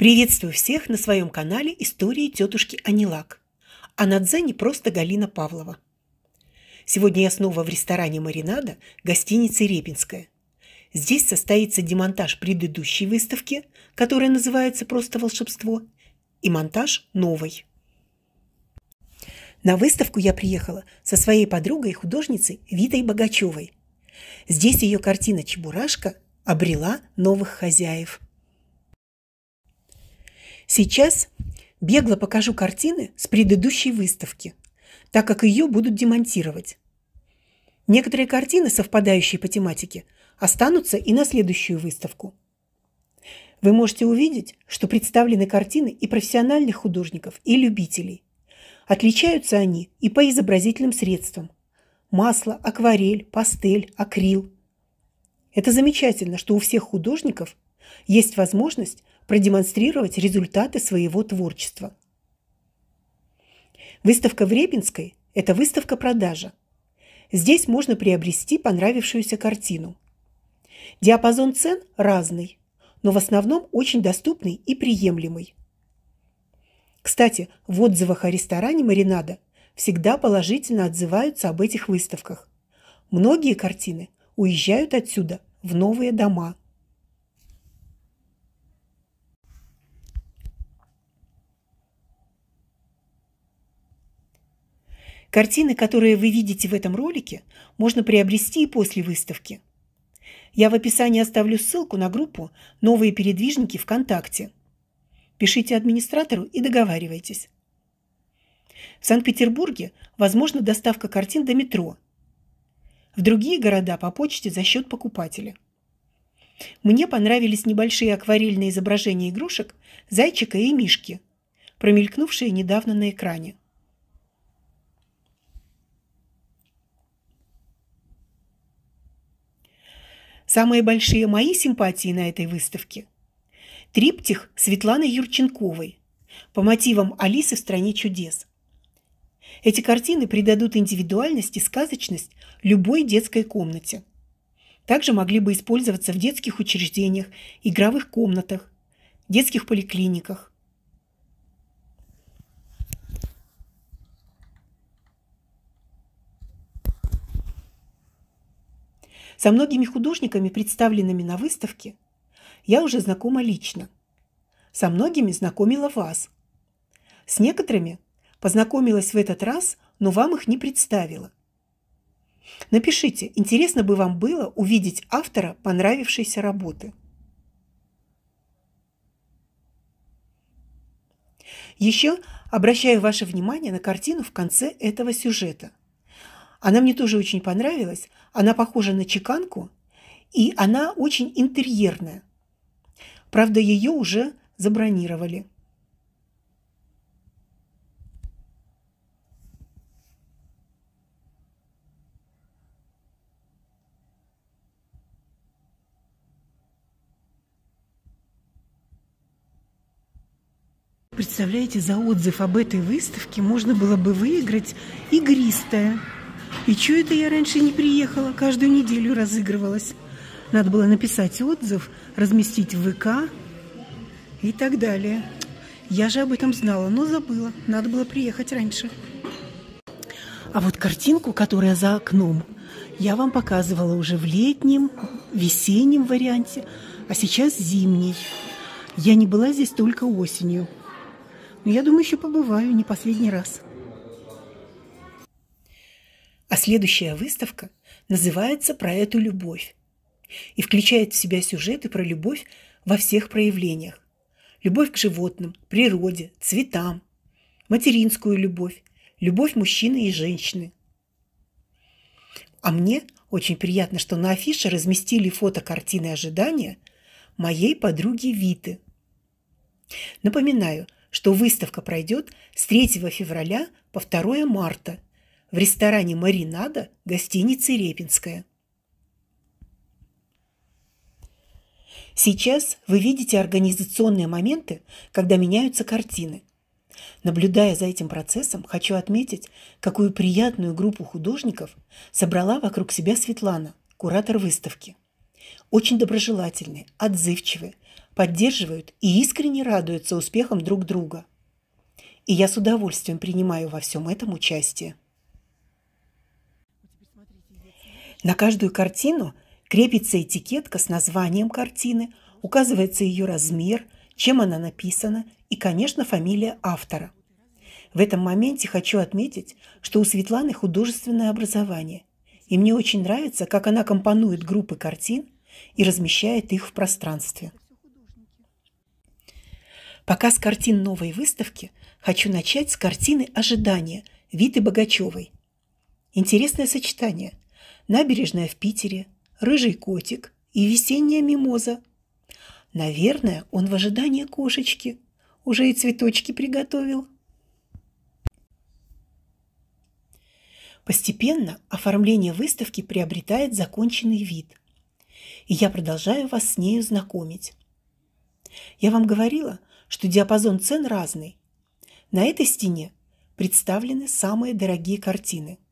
Приветствую всех на своем канале «Истории тетушки Анилак», а на дзене просто Галина Павлова. Сегодня я снова в ресторане «Маринада» гостиницы «Репинская». Здесь состоится демонтаж предыдущей выставки, которая называется «Просто волшебство», и монтаж новой. На выставку я приехала со своей подругой художницей Витой Богачевой. Здесь ее картина «Чебурашка» обрела новых хозяев – Сейчас бегло покажу картины с предыдущей выставки, так как ее будут демонтировать. Некоторые картины, совпадающие по тематике, останутся и на следующую выставку. Вы можете увидеть, что представлены картины и профессиональных художников, и любителей. Отличаются они и по изобразительным средствам. Масло, акварель, пастель, акрил. Это замечательно, что у всех художников есть возможность продемонстрировать результаты своего творчества. Выставка в Репинской – это выставка-продажа. Здесь можно приобрести понравившуюся картину. Диапазон цен разный, но в основном очень доступный и приемлемый. Кстати, в отзывах о ресторане «Маринада» всегда положительно отзываются об этих выставках. Многие картины уезжают отсюда в новые дома – Картины, которые вы видите в этом ролике, можно приобрести и после выставки. Я в описании оставлю ссылку на группу «Новые передвижники ВКонтакте». Пишите администратору и договаривайтесь. В Санкт-Петербурге возможна доставка картин до метро. В другие города по почте за счет покупателя. Мне понравились небольшие акварельные изображения игрушек, зайчика и мишки, промелькнувшие недавно на экране. Самые большие мои симпатии на этой выставке – триптих Светланы Юрченковой по мотивам «Алисы в стране чудес». Эти картины придадут индивидуальность и сказочность любой детской комнате. Также могли бы использоваться в детских учреждениях, игровых комнатах, детских поликлиниках. Со многими художниками, представленными на выставке, я уже знакома лично. Со многими знакомила вас. С некоторыми познакомилась в этот раз, но вам их не представила. Напишите, интересно бы вам было увидеть автора понравившейся работы. Еще обращаю ваше внимание на картину в конце этого сюжета – она мне тоже очень понравилась. Она похожа на чеканку, и она очень интерьерная. Правда, ее уже забронировали. Представляете, за отзыв об этой выставке можно было бы выиграть игристое и чего это я раньше не приехала? Каждую неделю разыгрывалась. Надо было написать отзыв, разместить в ВК и так далее. Я же об этом знала, но забыла. Надо было приехать раньше. А вот картинку, которая за окном, я вам показывала уже в летнем, весеннем варианте, а сейчас зимний. Я не была здесь только осенью. Но я думаю, еще побываю не последний раз. А следующая выставка называется «Про эту любовь» и включает в себя сюжеты про любовь во всех проявлениях. Любовь к животным, природе, цветам, материнскую любовь, любовь мужчины и женщины. А мне очень приятно, что на афише разместили фото картины ожидания моей подруги Виты. Напоминаю, что выставка пройдет с 3 февраля по 2 марта – в ресторане «Маринада» гостиницы «Репинская». Сейчас вы видите организационные моменты, когда меняются картины. Наблюдая за этим процессом, хочу отметить, какую приятную группу художников собрала вокруг себя Светлана, куратор выставки. Очень доброжелательные, отзывчивые, поддерживают и искренне радуются успехам друг друга. И я с удовольствием принимаю во всем этом участие. На каждую картину крепится этикетка с названием картины, указывается ее размер, чем она написана и, конечно, фамилия автора. В этом моменте хочу отметить, что у Светланы художественное образование, и мне очень нравится, как она компонует группы картин и размещает их в пространстве. Показ картин новой выставки хочу начать с картины «Ожидания» Виты Богачевой. Интересное сочетание – набережная в Питере, рыжий котик и весенняя мимоза. Наверное, он в ожидании кошечки. Уже и цветочки приготовил. Постепенно оформление выставки приобретает законченный вид. И я продолжаю вас с нею знакомить. Я вам говорила, что диапазон цен разный. На этой стене представлены самые дорогие картины –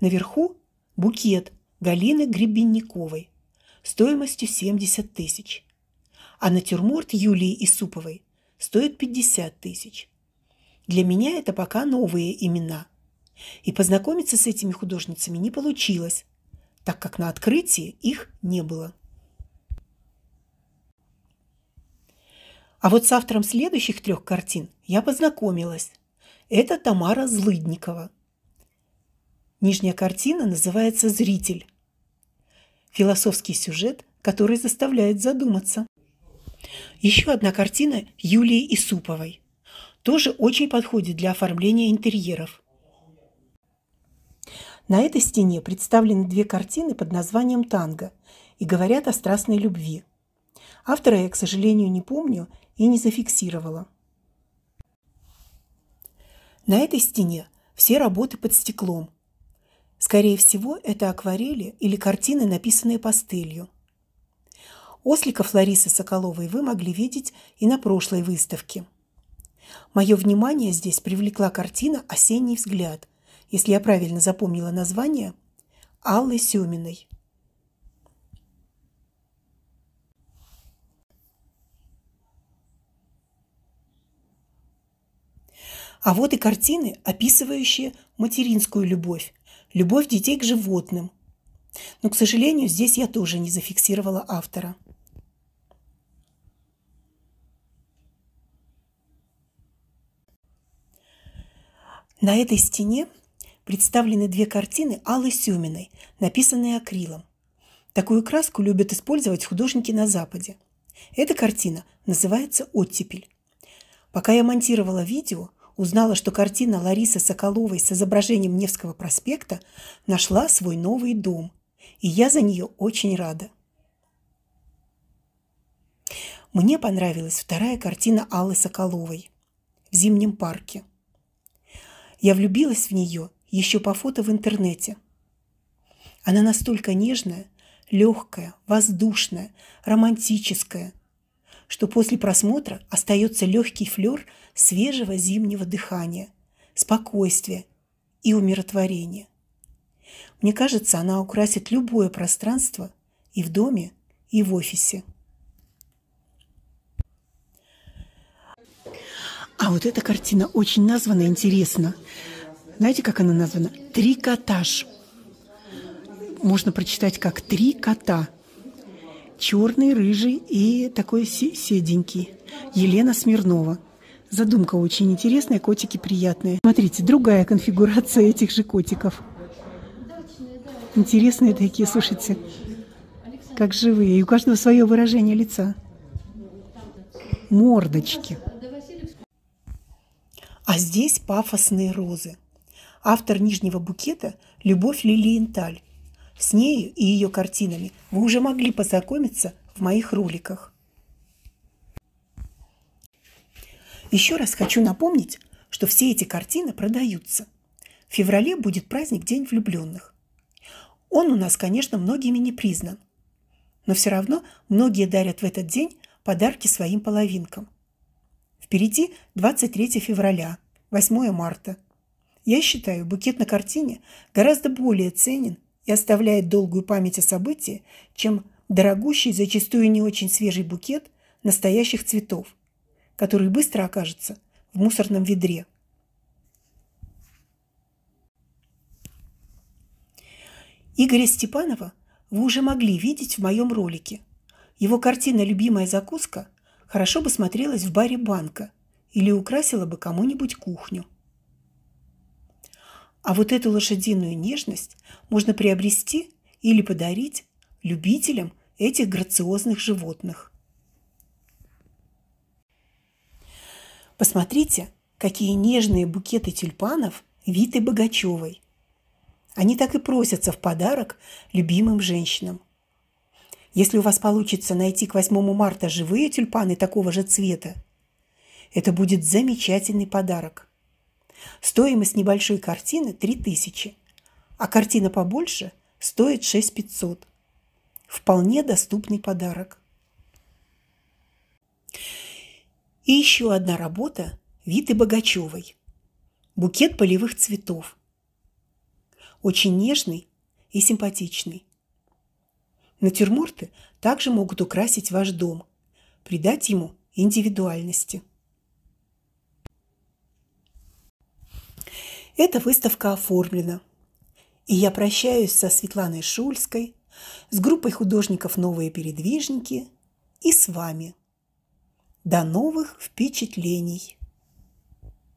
Наверху букет Галины Гребенниковой стоимостью 70 тысяч, а натюрморт Юлии Исуповой стоит 50 тысяч. Для меня это пока новые имена. И познакомиться с этими художницами не получилось, так как на открытии их не было. А вот с автором следующих трех картин я познакомилась. Это Тамара Злыдникова – Нижняя картина называется «Зритель». Философский сюжет, который заставляет задуматься. Еще одна картина Юлии Исуповой. Тоже очень подходит для оформления интерьеров. На этой стене представлены две картины под названием «Танго» и говорят о страстной любви. Автора я, к сожалению, не помню и не зафиксировала. На этой стене все работы под стеклом, Скорее всего, это акварели или картины, написанные пастылью. Осликов Ларисы Соколовой вы могли видеть и на прошлой выставке. Мое внимание здесь привлекла картина «Осенний взгляд», если я правильно запомнила название, Аллы Сюминой. А вот и картины, описывающие материнскую любовь Любовь детей к животным. Но, к сожалению, здесь я тоже не зафиксировала автора. На этой стене представлены две картины Аллы Сюминой, написанные акрилом. Такую краску любят использовать художники на Западе. Эта картина называется «Оттепель». Пока я монтировала видео – узнала, что картина Ларисы Соколовой с изображением Невского проспекта нашла свой новый дом, и я за нее очень рада. Мне понравилась вторая картина Аллы Соколовой в зимнем парке. Я влюбилась в нее еще по фото в интернете. Она настолько нежная, легкая, воздушная, романтическая – что после просмотра остается легкий флер свежего зимнего дыхания, спокойствия и умиротворения. Мне кажется, она украсит любое пространство и в доме, и в офисе. А вот эта картина очень названа интересно. Знаете, как она названа? «Трикотаж». Можно прочитать как «три кота» черный, рыжий и такой седенький. Елена Смирнова. Задумка очень интересная, котики приятные. Смотрите, другая конфигурация этих же котиков. Интересные такие, слушайте, как живые. И у каждого свое выражение лица. Мордочки. А здесь пафосные розы. Автор нижнего букета – Любовь Лилиенталь. С нею и ее картинами вы уже могли познакомиться в моих роликах. Еще раз хочу напомнить, что все эти картины продаются. В феврале будет праздник День влюбленных. Он у нас, конечно, многими не признан. Но все равно многие дарят в этот день подарки своим половинкам. Впереди 23 февраля, 8 марта. Я считаю, букет на картине гораздо более ценен, и оставляет долгую память о событии, чем дорогущий, зачастую не очень свежий букет настоящих цветов, который быстро окажется в мусорном ведре. Игоря Степанова вы уже могли видеть в моем ролике. Его картина «Любимая закуска» хорошо бы смотрелась в баре банка или украсила бы кому-нибудь кухню. А вот эту лошадиную нежность можно приобрести или подарить любителям этих грациозных животных. Посмотрите, какие нежные букеты тюльпанов Виты Богачевой. Они так и просятся в подарок любимым женщинам. Если у вас получится найти к 8 марта живые тюльпаны такого же цвета, это будет замечательный подарок. Стоимость небольшой картины – 3000, а картина побольше стоит 6500. Вполне доступный подарок. И еще одна работа Виты Богачевой. Букет полевых цветов. Очень нежный и симпатичный. Натюрморты также могут украсить ваш дом, придать ему индивидуальности. Эта выставка оформлена. И я прощаюсь со Светланой Шульской, с группой художников «Новые передвижники» и с вами. До новых впечатлений!